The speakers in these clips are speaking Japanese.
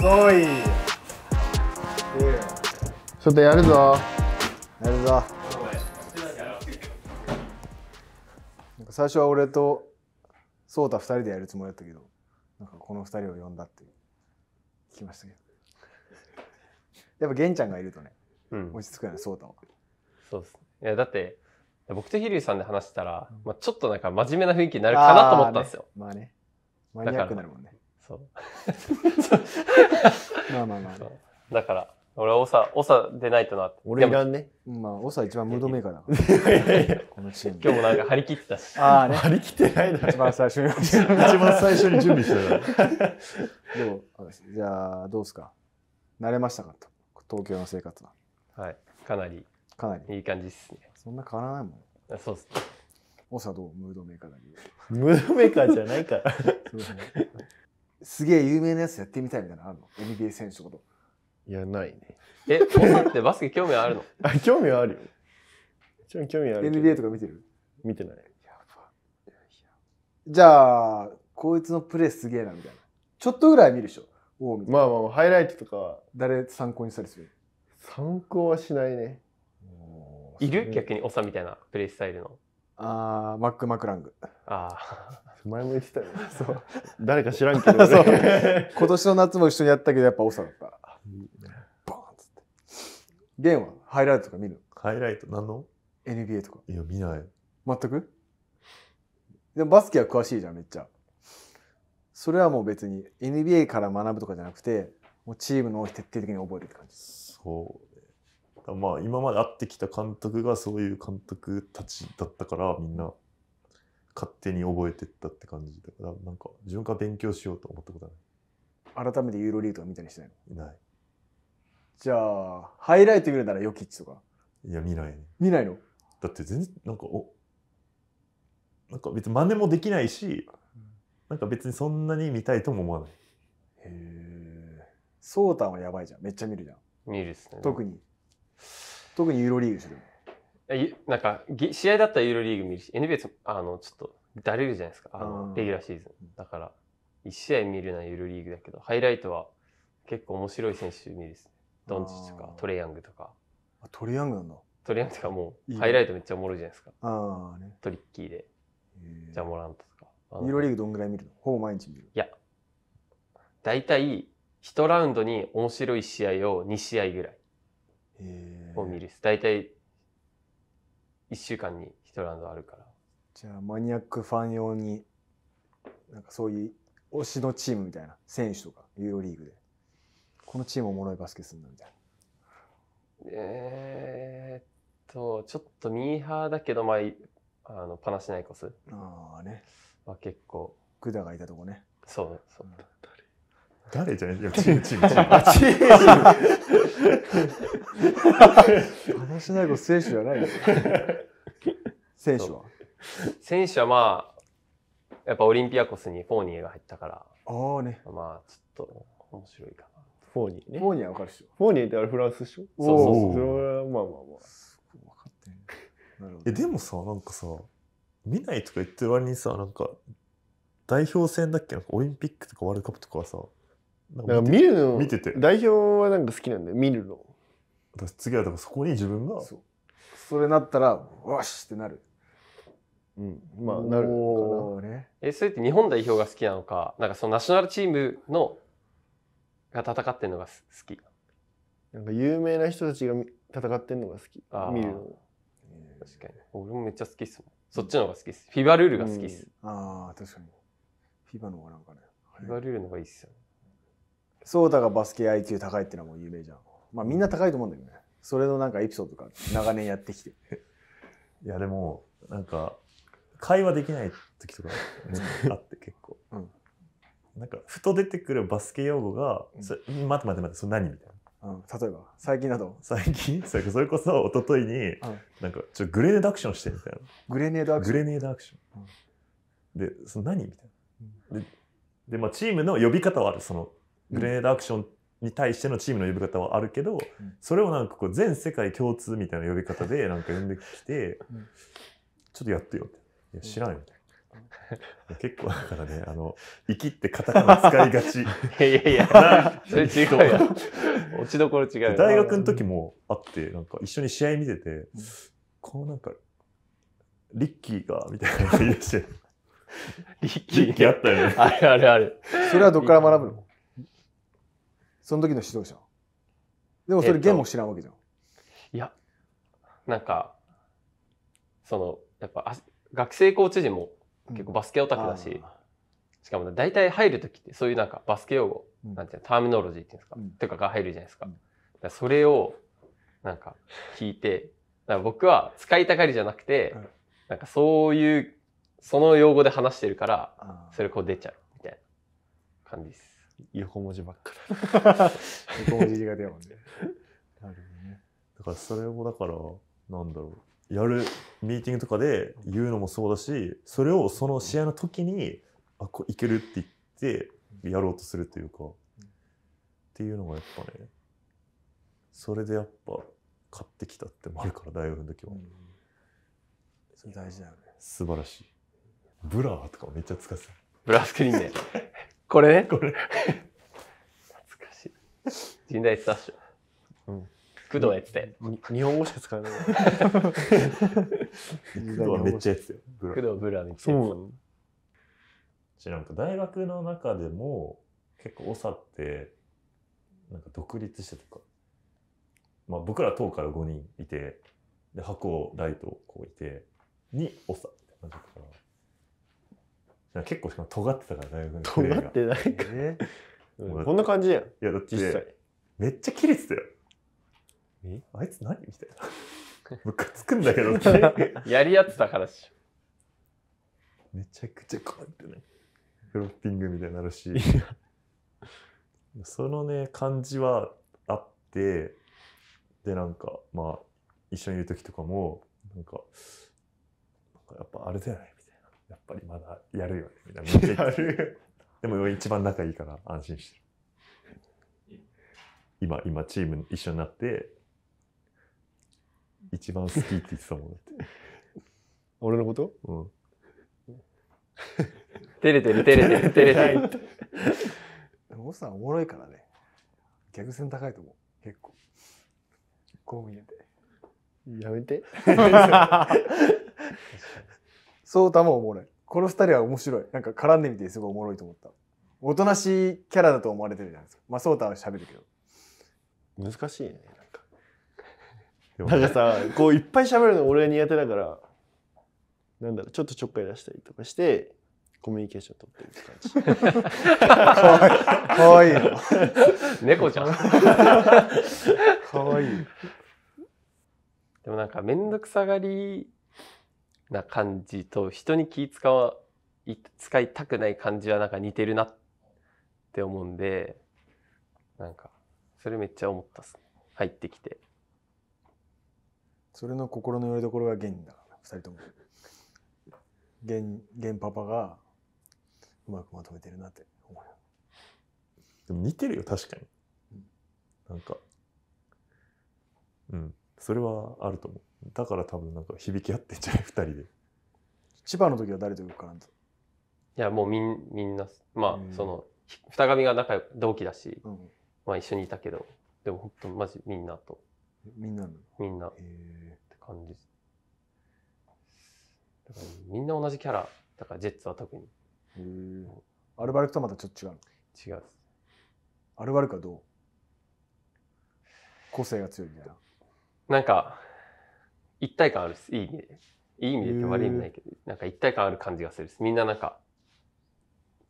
おいちょっとやるぞやるぞ最初は俺と颯太2人でやるつもりだったけどなんかこの2人を呼んだって聞きましたけど やっぱ玄ちゃんがいるとね、うん、落ち着くよね颯太はそうっすいやだって僕と飛龍さんで話したら、うん、まあ、ちょっとなんか真面目な雰囲気になるかなと思ったんですよまあねマニアックになるもんねそう。まあまあまあ。だから、俺は長、長出ないとなって。俺いらんね。まあ、長一番ムードメーカーだから。今日もなんか張り切ってたし。ああね。張り切ってないな。一番最初に。一番最初に準備してた。でも、じゃあ、どうですか慣れましたかと。東京の生活は。はい。かなり。かなり。いい感じっすね。そんな変わらないもん。あそうっすね。長どうムードメーカーだけど。ムードメーカーじゃないから。そうですね。すげえ有名なやつやってみたいみたいなのあるの ?NBA 選手のこと。いや、ないね。え、ポサってバスケ興味あるの あ、興味はあるよ。一番興味ある。NBA とか見てる見てない。やば。いやじゃあ、こいつのプレーすげえなみたいな。ちょっとぐらい見るでしょ。まあまあ、ハイライトとか。誰参考にしたりする参考はしないね。いる逆に、オサみたいなプレースタイルの。ああ、マック・マクラング。ああ。前も言ってたよ、ね、そう誰か知らんけど、ね 今年の夏も一緒にやったけどやっぱ多さだったバーンっつってゲンはハイライトとか見るハイライト何の ?NBA とかいや見ない全くでもバスケは詳しいじゃんめっちゃそれはもう別に NBA から学ぶとかじゃなくてもうチームの徹底的に覚えるって感じそうねまあ今まで会ってきた監督がそういう監督たちだったからみんな勝手に覚えてったって感じだからなんか自分から勉強しようと思ったことない改めてユーロリーグとか見たりしないのないじゃあハイライト見るならヨキッチとかいや見ないね見ないのだって全然なんかおなんか別に真似もできないし、うん、なんか別にそんなに見たいとも思わないへえそうたんはやばいじゃんめっちゃ見るじゃん見るっすね特に特にユーロリーグてるなんか、試合だったらユーロリーグ見るし、NBA、あの、ちょっと、だるいじゃないですか、あの、レギュラーシーズン。だから、1試合見るのはユーロリーグだけど、ハイライトは結構面白い選手見るですドンチッとか、トレヤングとか。トレヤングなんだ。トレヤングとかもう、ハイライトめっちゃおもろいじゃないですか。ああ、ね。トリッキーで、じゃ、モラントとか。ユーロリーグどんぐらい見るのほぼ毎日見るいや、大体、1ラウンドに面白い試合を2試合ぐらいを見るです。大体、1週間に1ラウンドあるからじゃあマニアックファン用になんかそういう推しのチームみたいな選手とかユーロリーグでこのチームおもろいバスケするなみたいなえー、っとちょっとミーハーだけどまああのパナシナイコスああね結構グダがいたとこねそうそう、うん誰じゃないいやチームチームチーム。あ、チ ない子選手じゃないよ。選手は選手はまあ、やっぱオリンピアコスにフォーニエが入ったから。ああね。まあ、ちょっと面白いかな。フォーニエね。フォーニエわかるでしょ。フォーニエってあれフランスでしょそうそうそう。それはまあまあまあ。すごい分かってなるほど。え、でもさ、なんかさ、見ないとか言ってる割にさ、なんか、代表戦だっけオリンピックとかワールドカップとかはさ、なんか見るの見てて代表はなんか好きなんだよ見るの私次はだからそこに自分がそうそれなったらわしってなるうんまあなるかな、ね、えそれって日本代表が好きなのかなんかそのナショナルチームのが戦ってるのが好きなんか有名な人たちが戦ってるのが好き見るの確かに俺もめっちゃ好きっすもんそっちの方が好きっすフィバルールが好きっす、うん、ああ確かにフィバの方がなんかねフィバルールの方がいいっすよねソーがバスケ IQ 高いってのはもう有名じゃん。まあみんな高いと思うんだけどね。それのなんかエピソードが長年やってきて。いやでも、なんか、会話できない時とか、ね、あって結構。うん、なんか、ふと出てくるバスケ用語が、うん、待って待って待って、それ何みたいな。うん、例えば最近など最近それこそ一昨日に、うん、なんかちょグレネードアクションしてみたいなグレネードアクショングレネードアクション、うん、でその何みたいな、でで、まあ、チームの呼び方はあるそのグレネードアクションに対してのチームの呼び方はあるけど、うん、それをなんかこう全世界共通みたいな呼び方でなんか呼んできて、うん、ちょっとやってよって。いや、知らんよみたいな。結構だからね、あの、生きってカタカナ使いがち。いやいやそれ違うは。落ちどころ違う大学の時もあって、なんか一緒に試合見てて、うん、こうなんか、リッキーが、みたいな言い出して。リッキー。リッキーあったよね。あれあれあれ。それはどっから学ぶのその時の指導者でもそれムを知らんわけじゃん、いやなんかそのやっぱ学生コーチ陣も結構バスケオタクだし、うん、しかも、大体入る時ってそういうなんかバスケ用語、うん、なんていうのターミノロジーっていうんですか、うん、とかが入るじゃないですか,、かそれをなんか聞いて僕は使いたがりじゃなくて、なんかそういうその用語で話してるから、それこう出ちゃうみたいな感じです横文字ばっかり 横文字が出るもんねなるほどねだからそれもだからなんだろうやるミーティングとかで言うのもそうだしそれをその試合の時にあこういけるって言ってやろうとするというか、っていうのがやっぱねそれでやっぱ買ってきたってもあるから大学の時は、うん、それ大事だよね素晴らしいブラーとかめっちゃ使ってたブラースクリーンでこれね。これ。懐かしい。神代スタッシュ。うん。工藤やってたよ。日本語しか使えない。工藤はめっちゃやってたよ。工藤ブラめっちゃやってた。なんか大学の中でも結構長ってなんか独立してとか、まあ、僕ら党から5人いてで箱ライトこういてに長って感じかな結構しかも尖ってたから大学の尖ってないか、ね、こんな感じやんいやだって実際めっちゃ切れてたよえあいつ何みたいなムカ つくんだけど やり合ってたからしめちゃくちゃ困ってねフロッピングみたいになるしそのね感じはあってでなんかまあ一緒にいる時とかもなんかやっぱあれだよねやっぱりまだやるよねみたいなやるでも一番仲いいから安心してる今今チーム一緒になって一番好きって言ってたもんって 俺のことうん 照れてる照れてる照れてるでもおスさんおもろいからね逆線高いと思う結構こう見えてやめて そうたもおもろい。この二人は面白い。なんか絡んでみてすごいおもろいと思った。おとなしいキャラだと思われてるじゃないですか。まあ、そうたは喋るけど。難しいね、なんか。なんかさ、こういっぱい喋るの俺苦手だから、なんだろう、ちょっとちょっかい出したりとかして、コミュニケーション取ってる感じ。かわいい。かわいい。猫ちゃん。か わいい。でもなんか面倒くさがりな感じと人に気使わ使いたくない感じはなんか似てるなって思うんでなんかそれめっちゃ思ったっす、入ってきてそれの心のよりどころが源だから2人とも源源パパがうまくまとめてるなって思うでも似てるよ確かに、うん、なんかうんそれはあると思うだから多分なんか響き合ってんじゃない2人で千葉の時は誰と行く絡んいやもうみんみんなまあその二神が仲同期だし、うん、まあ一緒にいたけどでも本当マジみんなとみんなのみんなって感じだからみんな同じキャラだからジェッツは特にアルバルクとまたちょっと違う違うアルバルクはどう個性が強いみたいななんか、一体感あるす。いい意味で。いい意味でって悪い意味ないけど、なんか一体感ある感じがするす。みんななんか、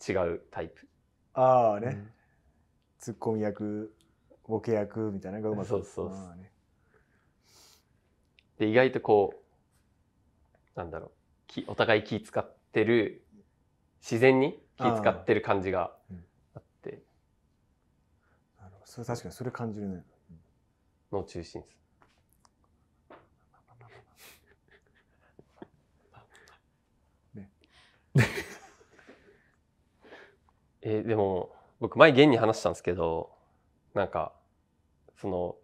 違うタイプ。ああね、うん、ツッコミ役、ボケ役みたいなのがうまそうそうそう、ね、で、意外とこう、なんだろう、きお互い気使ってる、自然に気使ってる感じがあって。うん、なるほど。それ確かにそれ感じるね。の中心です。えー、でも僕前現に話したんですけどなんかその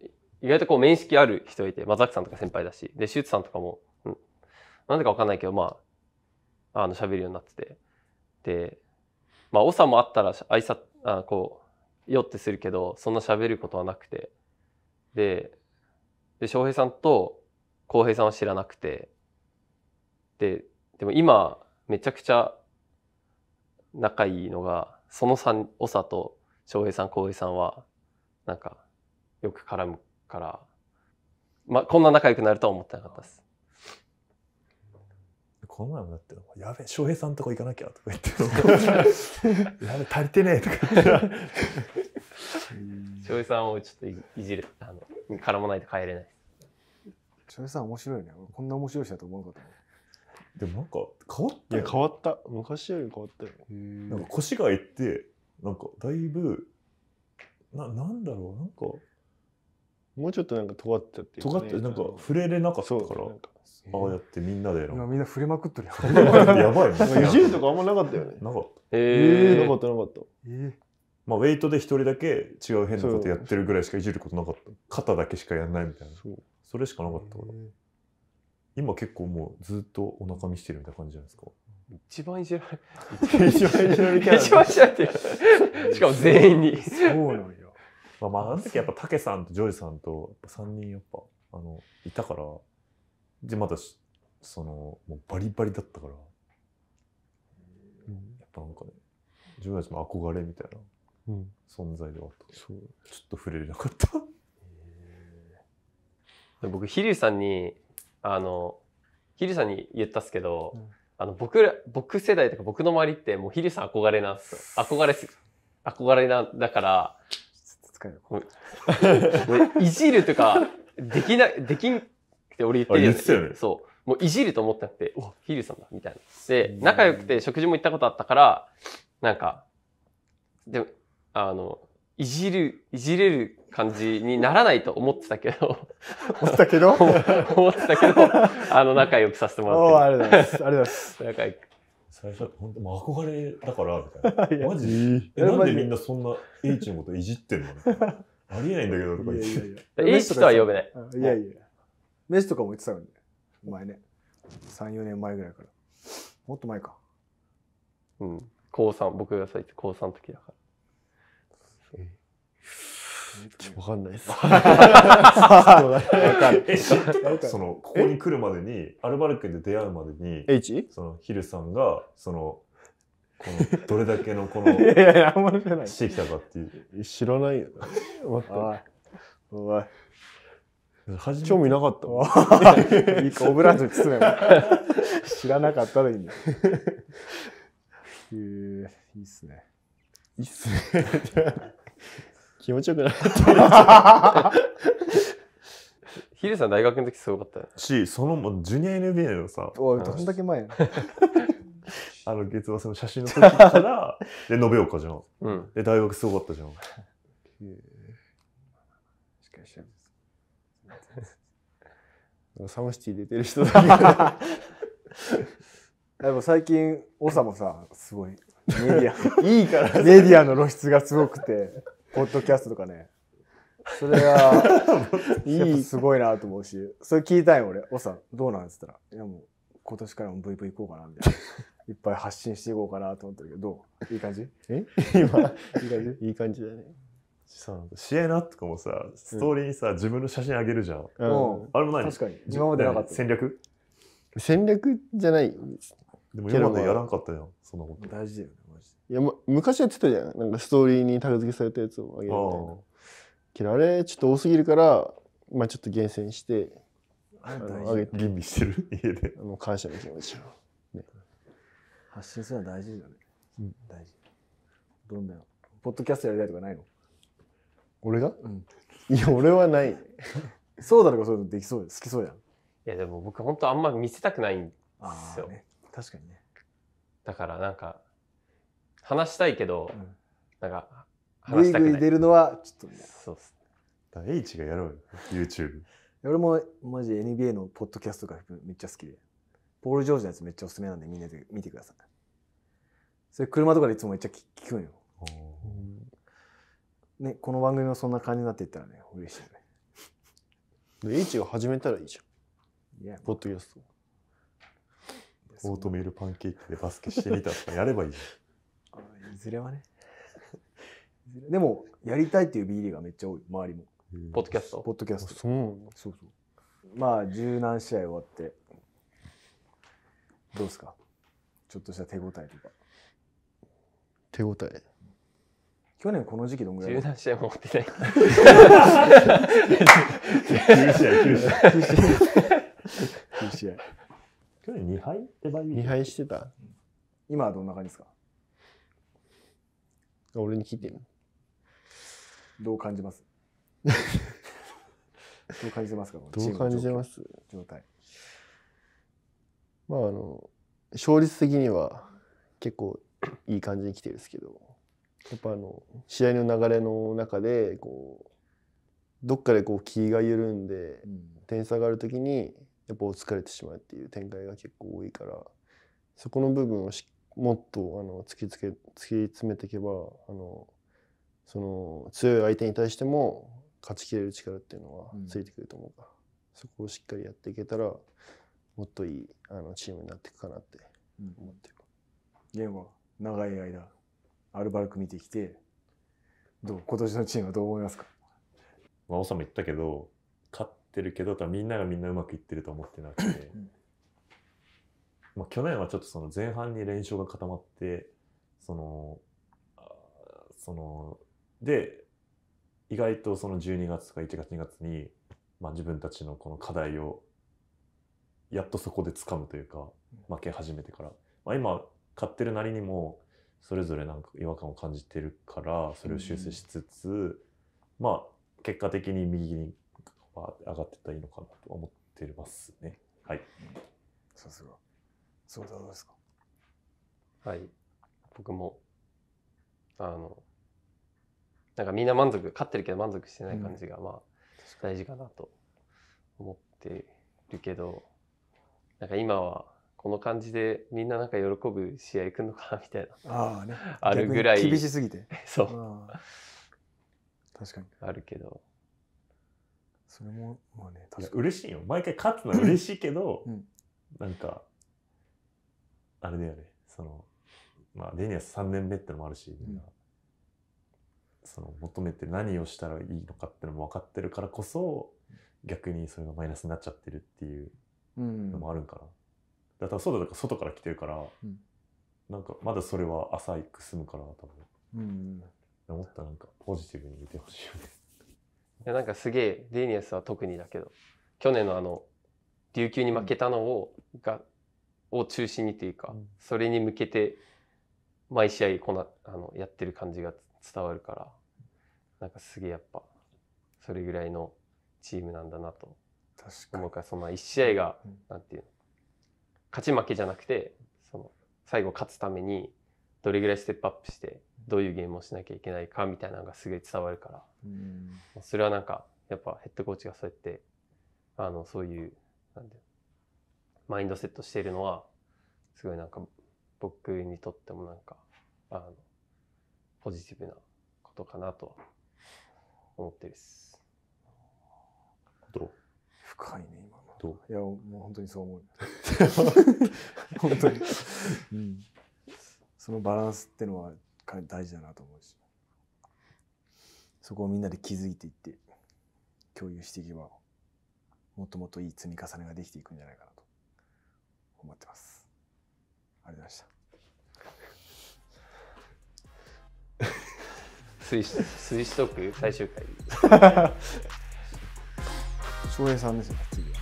意外とこう面識ある人いて松崎さんとか先輩だしでシューツさんとかも、うん、なんでか分かんないけどまああの喋るようになっててでまあ長もあったら挨拶あこう酔ってするけどそんな喋ることはなくてでで翔平さんと浩平さんは知らなくてででも今めちゃくちゃ仲いいのがその差長と翔平さん浩平さんはなんかよく絡むから、まあ、こんな仲良くなるとは思ってなかったです。この前もだって「やべ翔平さんとこ行かなきゃ」とか言って「やべ足りてねえ」とか翔平さんをちょっといじるあの絡まないと帰れない翔平さん面白いねこんな面白い人だと思うかと思でもなんか変わったいや、変わった。昔より変わったよ。なんか越谷ってなんかだいぶななんだろうなんかもうちょっとなんか尖ってたっていう尖ってなんか触れれなかったそうからかああやってみんなで今みんな触れまくってるよ。やばいねなんかいじるとかあんまなかったよね。なかったえなかったなかった。ええまあウェイトで一人だけ違う変なことやってるぐらいしかいじることなかった肩だけしかやんないみたいなそう。それしかなかったから今結構もうずっとお腹見してるみたいな感じじゃないですか。一番いじられ、一番いじられキャラ。一番いじられてる。しかも全員に。そうなんや。まあまあ、あの時やっぱたけさんとジョージさんと3人やっぱ、あの、いたから、で、まだその、もうバリバリだったから、うん、やっぱなんかね、自分たちも憧れみたいな存在ではあった、うん、ちょっと触れれなかった。僕、ひりゅうさんに、あのヒリさんに言ったっすけど、うん、あの僕ら僕世代とか僕の周りってもうヒリさん憧れなんですよ憧れ憧れなだからと いじるとかできなできんって俺言ってるね、そうもういじると思ってなくて「おヒリさんだ」みたいなで仲良くて食事も行ったことあったからなんかでもあのいじる、いじれる感じにならないと思ってたけど思ったけど 思ってたけど、あの、仲良くさせてもらって。ありがとうございます。ありがとうございます。仲良く。最初、本当もう憧れだから、みたいな。マジえなんでみんなそんな H のこといじってんのありえないんだけど、とか言って。H とは呼べない。いやいや。メスとかも言ってたのに、前ね。3、4年前ぐらいから。もっと前か。うん。高3、僕が最初高3の時だから。わかんないです。え、知ってたその、ここに来るまでに、アルバルクで出会うまでに、H? その、ヒルさんが、その、この、どれだけのこの、いやいや、あんまり知らない。してきたかっていう。知らないよ。待っい。おい。め興味なかったわ。いいか、オブラートに包めば。知らなかったらいいんだよ。えー、いいっすね。いいっすね。気持ちよくなかった。ヒデさん大学の時すごかったし、そのもうジュニア NBA のさ、おい、どんだけ前や あの月末の写真の時から、で、延岡じゃん。うん。で、大学すごかったじゃん。サムシティ出てる人だけど。で も最近、オサもさ、すごい、メディア、いいから、メディアの露出がすごくて、ポッドキャストとかね。それは、いい。すごいなと思うし、それ聞いたい俺、おさ、どうなんっつったら、いやもう、今年からも VV 行こうかな、みたいな。いっぱい発信していこうかなと思ってるけど、どういい感じえ今、いい感じいい感じだね。さ試合なとかもさ、ストーリーにさ、自分の写真あげるじゃん。うん。あれもない確かに。今までなかった。戦略戦略じゃない。でも今までやらんかったよ、そんなこと。大事だよね。いや、ま、昔やってたじゃんなんかストーリーにタグ付けされたやつをあげるみたいなけどあれちょっと多すぎるからまあちょっと厳選してああげて吟味してる 家であの感謝の気持ちを、ね、発信するのは大事だよね、うん、大事どんなポッドキャストやりたいとかないの俺が、うん、いや俺はない そうだとかそういうのできそう好きそうやんいやでも僕本当あんま見せたくないんですよ、ね、確かにねだからなんか話したいけど、なんか話したくないグイグイ出るのはちょっと、ね、そうっすだ H がやろうよ YouTube 俺もマジ NBA のポッドキャストがめっちゃ好きでポール・ジョージのやつめっちゃおすすめなんでみんなで見てくださいそれ車とかでいつもめっちゃ聞くんよね、この番組もそんな感じになっていったらね嬉しいね H が始めたらいいじゃん、いやポッドキャストオートミールパンケーキでバスケしてみたとかやればいいじゃんいずれはねでもやりたいっていう B リーがめっちゃ多い周りもポッドキャストポッドキャストそうそうそうまあ十何試合終わってどうですかちょっとした手応えとか手応え去年この時期どんぐらい十何試合もわってない9試合9試合9試合 ,9 試合去年2敗って倍2敗してた今はどんな感じですか俺に聞いてるどう感じます どう感じてますかどう感じてます状態まああの勝率的には結構いい感じに来てるんですけどやっぱあの試合の流れの中でこうどっかでこう気が緩んで、点差がある時にやっぱ疲れてしまうっていう展開が結構多いからそこの部分をしっもっとあの突きつけ突き詰めていけばあのその強い相手に対しても勝ちきれる力っていうのはついてくると思うから、うん、そこをしっかりやっていけたらもっといいあのチームになっていくかなって思ってる。ゲームは長い間アルバルク見てきてどう今年のチームはどう思いますか、まあ、王様言ったけど勝ってるけどみんながみんなうまくいってると思ってなくて。まあ、去年はちょっとその前半に連勝が固まってそのそので意外とその12月とか1月2月に、まあ、自分たちのこの課題をやっとそこで掴むというか負け始めてから、まあ、今買ってるなりにもそれぞれなんか違和感を感じてるからそれを修正しつつ、うん、まあ結果的に右に上がっていったらいいのかなと思ってますね。はい、さすがそう、どうですかはい。僕も、あの、なんかみんな満足、勝ってるけど満足してない感じが、まあ、大事かなと思ってるけど、なんか今は、この感じでみんななんか喜ぶ試合行くのかみたいなあ,、あね、あるぐらい厳しすぎてそう確かにあるけどそれもまあね確かに嬉しいよ毎回勝つのは嬉しいけど、うん、なんかあれだよね、その、まあ、デニアス3年目ってのもあるし、みんな、その、求めて何をしたらいいのかってのも分かってるからこそ、逆にそれがマイナスになっちゃってるっていうのもあるんかな。だからそうだと外から来てるから、うん、なんかまだそれは浅いくすむから多分、うん、もっとなんかポジティブに見てほしいよねいやなんかすげえデニアスは特にだけど去年のあの琉球に負けたのを、がを中心にというか、うん、それに向けて毎試合こなあのやってる感じが伝わるからなんかすげえやっぱそれぐらいのチームなんだなと思うからその1試合が、うん、なんていうの勝ち負けじゃなくてその最後勝つためにどれぐらいステップアップしてどういうゲームをしなきゃいけないかみたいなのがすごい伝わるから、うん、それはなんかやっぱヘッドコーチがそうやってあのそういうなんていうのマインドセットしているのは、すごいなんか僕にとってもなんか、あの、ポジティブなことかなと思ってるです。どう深いね、今の。どういや、もう本当にそう思う。本当に、うん。そのバランスってのは大事だなと思うし、そこをみんなで気づいていって、共有していけば、もっともっといい積み重ねができていくんじゃないかな。思ってます。ありがとうございました。スイストーク最終回。翔平さんですよ、次は。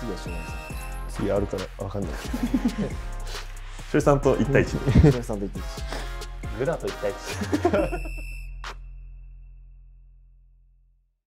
次は翔平さん。次あるから分かんない。翔平さんと一対一に。翔平さんと対グと一対一。